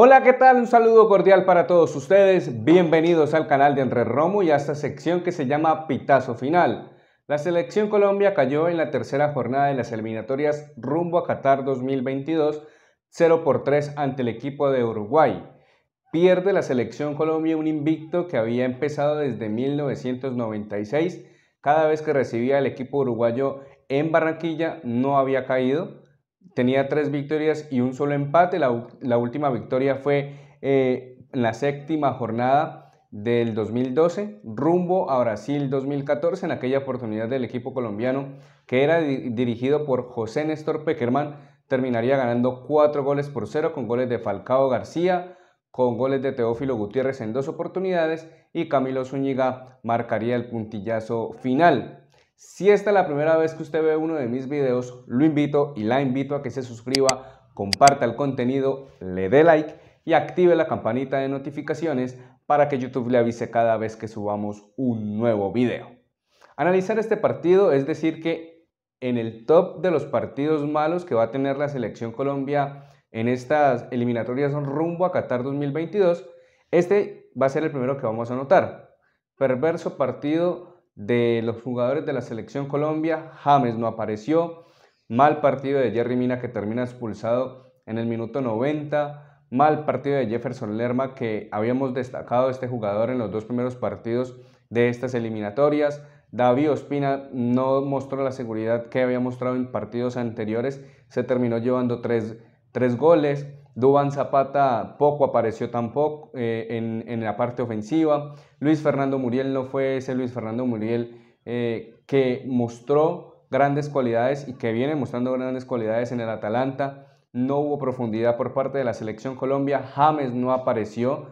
Hola, ¿qué tal? Un saludo cordial para todos ustedes. Bienvenidos al canal de Entre Romo y a esta sección que se llama Pitazo Final. La selección Colombia cayó en la tercera jornada de las eliminatorias rumbo a Qatar 2022, 0 por 3 ante el equipo de Uruguay. Pierde la selección Colombia un invicto que había empezado desde 1996. Cada vez que recibía el equipo uruguayo en Barranquilla no había caído tenía tres victorias y un solo empate. La, última victoria fue eh, en la séptima jornada del 2012 rumbo a Brasil 2014 en aquella oportunidad del equipo colombiano que era dirigido por José Néstor Peckerman terminaría ganando cuatro goles por cero con goles de Falcao García, con goles de Teófilo Gutiérrez en dos oportunidades y Camilo Zúñiga marcaría el puntillazo final. Si esta es la primera vez que usted ve uno de mis videos, lo invito y la invito a que se suscriba, comparta el contenido, le dé like y active la campanita de notificaciones para que YouTube le avise cada vez que subamos un nuevo video. Analizar este partido es decir que en el top de los partidos malos que va a tener la selección Colombia en estas eliminatorias rumbo a Qatar 2022, este va a ser el primero que vamos a notar. Perverso partido de los jugadores de la selección Colombia, James no apareció, mal partido de Jerry Mina que termina expulsado en el minuto 90, mal partido de Jefferson Lerma que habíamos destacado este jugador en los dos primeros partidos de estas eliminatorias, David Ospina no mostró la seguridad que había mostrado en partidos anteriores, se terminó llevando tres, tres goles, Duban Zapata poco apareció tampoco eh, en, la parte ofensiva. Luis Fernando Muriel no fue ese Luis Fernando Muriel eh, que mostró grandes cualidades y que viene mostrando grandes cualidades en el Atalanta. No hubo profundidad por parte de la selección Colombia. James no apareció.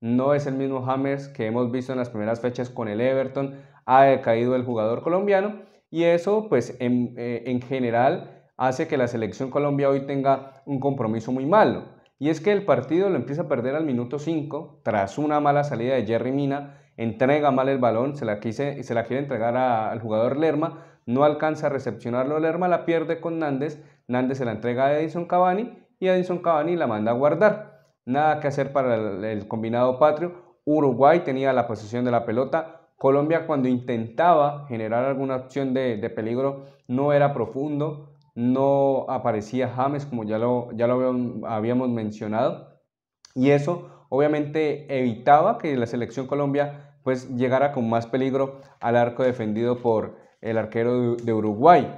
No es el mismo James que hemos visto en las primeras fechas con el Everton. Ha decaído el jugador colombiano. Y eso, pues, en, eh, en general hace que la selección Colombia hoy tenga un compromiso muy malo. Y es que el partido lo empieza a perder al minuto 5 tras una mala salida de Jerry Mina, entrega mal el balón, se la, quise, se la quiere entregar al jugador Lerma, no alcanza a recepcionarlo Lerma, la pierde con Nández, Nández se la entrega a Edison Cavani y Edison Cavani la manda a guardar. Nada que hacer para el, combinado patrio, Uruguay tenía la posesión de la pelota, Colombia cuando intentaba generar alguna opción de, de peligro no era profundo, no aparecía James, como ya lo, ya lo habíamos mencionado, y eso obviamente evitaba que la selección Colombia pues llegara con más peligro al arco defendido por el arquero de Uruguay.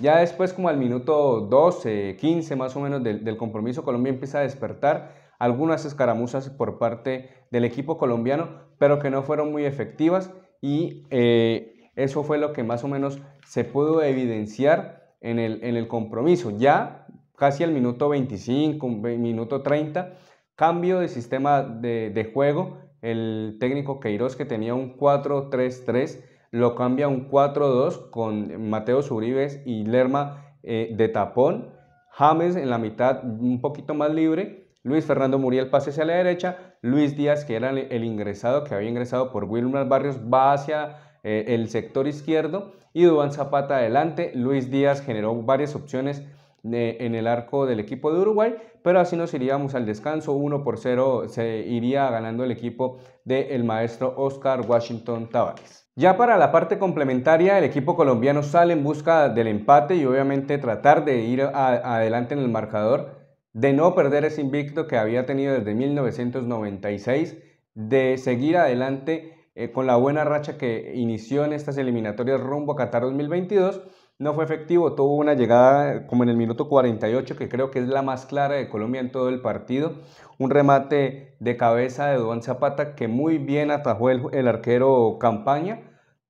Ya después, como al minuto 12, 15 más o menos del, compromiso, Colombia empieza a despertar algunas escaramuzas por parte del equipo colombiano, pero que no fueron muy efectivas y eh, eso fue lo que más o menos se pudo evidenciar en el, compromiso. Ya casi al minuto 25, minuto 30, cambio de sistema de, de juego. El técnico Queiroz, que tenía un 4-3-3, lo cambia a un 4-2 con Mateo Zuribes y Lerma eh, de tapón. James en la mitad un poquito más libre. Luis Fernando Muriel pase hacia la derecha. Luis Díaz, que era el ingresado, que había ingresado por Wilmer Barrios, va hacia eh, el sector izquierdo y Dubán Zapata adelante. Luis Díaz generó varias opciones eh, en el arco del equipo de Uruguay, pero así nos iríamos al descanso. 1 por 0 se iría ganando el equipo del maestro Oscar Washington Tavares. Ya para la parte complementaria, el equipo colombiano sale en busca del empate y obviamente tratar de ir adelante en el marcador, de no perder ese invicto que había tenido desde 1996, de seguir adelante eh, con la buena racha que inició en estas eliminatorias rumbo a Qatar 2022. No fue efectivo, tuvo una llegada eh, como en el minuto 48, que creo que es la más clara de Colombia en todo el partido. Un remate de cabeza de Duan Zapata que muy bien atajó el, arquero Campaña.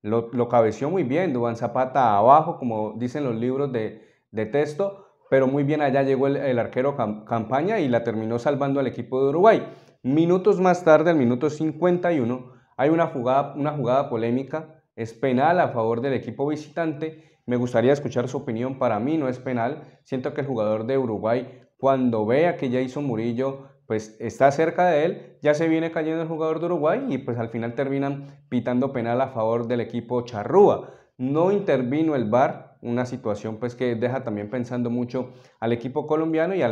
Lo, cabeció muy bien, Duan Zapata abajo, como dicen los libros de, texto, pero muy bien allá llegó el, arquero Campaña y la terminó salvando al equipo de Uruguay. Minutos más tarde, al minuto 51, hay una jugada, una jugada polémica, es penal a favor del equipo visitante. Me gustaría escuchar su opinión, para mí no es penal. Siento que el jugador de Uruguay, cuando vea que ya hizo Murillo, pues está cerca de él, ya se viene cayendo el jugador de Uruguay y pues al final terminan pitando penal a favor del equipo charrúa. No intervino el VAR, una situación pues que deja también pensando mucho al equipo colombiano y,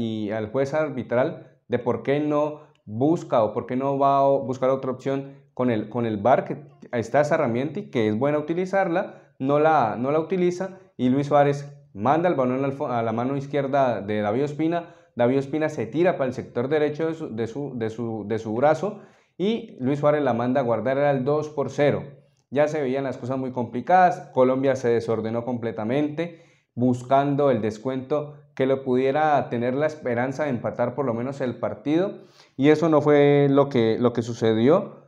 y al juez arbitral de por qué no busca o por qué no va a buscar otra opción con el, con el bar que está esa herramienta y que es buena utilizarla, no la, no la utiliza y Luis Suárez manda el balón a la mano izquierda de David Ospina, David Ospina se tira para el sector derecho de su, de su, de su, brazo y Luis Suárez la manda a guardar, al 2 por 0. Ya se veían las cosas muy complicadas, Colombia se desordenó completamente, buscando el descuento que lo pudiera tener la esperanza de empatar por lo menos el partido y eso no fue lo que, lo que sucedió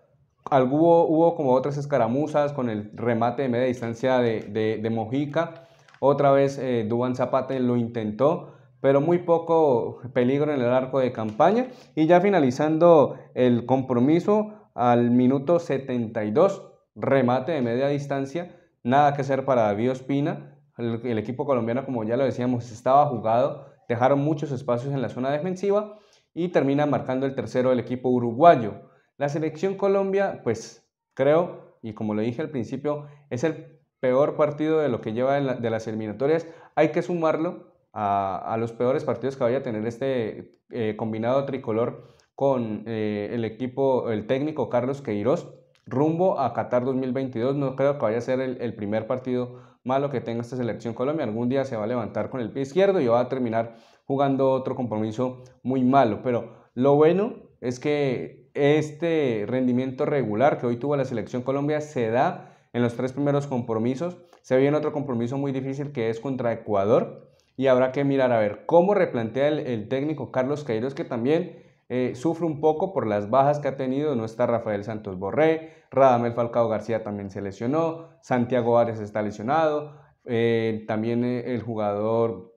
hubo, como otras escaramuzas con el remate de media distancia de, Mojica. Otra vez eh, Zapate lo intentó, pero muy poco peligro en el arco de campaña. Y ya finalizando el compromiso al minuto 72, remate de media distancia, nada que hacer para David Ospina. El, equipo colombiano, como ya lo decíamos, estaba jugado, dejaron muchos espacios en la zona defensiva y termina marcando el tercero del equipo uruguayo. La selección Colombia, pues creo, y como lo dije al principio, es el peor partido de lo que lleva de, las eliminatorias. Hay que sumarlo a, los peores partidos que vaya a tener este eh, combinado tricolor con eh, el equipo, el técnico Carlos Queiroz, rumbo a Qatar 2022. No creo que vaya a ser el, el primer partido malo que tenga esta selección Colombia. Algún día se va a levantar con el pie izquierdo y va a terminar jugando otro compromiso muy malo. Pero lo bueno es que este rendimiento regular que hoy tuvo la selección Colombia se da en los tres primeros compromisos. Se viene otro compromiso muy difícil que es contra Ecuador y habrá que mirar a ver cómo replantea el, técnico Carlos Queiroz que también eh, sufre un poco por las bajas que ha tenido. No está Rafael Santos Borré, Radamel Falcao García también se lesionó, Santiago Árez está lesionado, eh, también eh, el jugador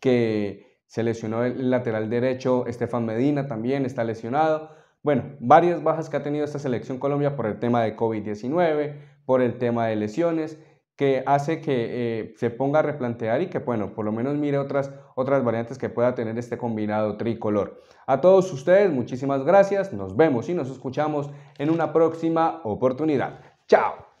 que se lesionó el lateral derecho Estefan Medina, también está lesionado. Bueno, varias bajas que ha tenido esta selección Colombia por el tema de COVID-19, por el tema de lesiones, que hace que eh, se ponga a replantear y que, bueno, por lo menos mire otras, otras variantes que pueda tener este combinado tricolor. A todos ustedes, muchísimas gracias. Nos vemos y nos escuchamos en una próxima oportunidad. Chao.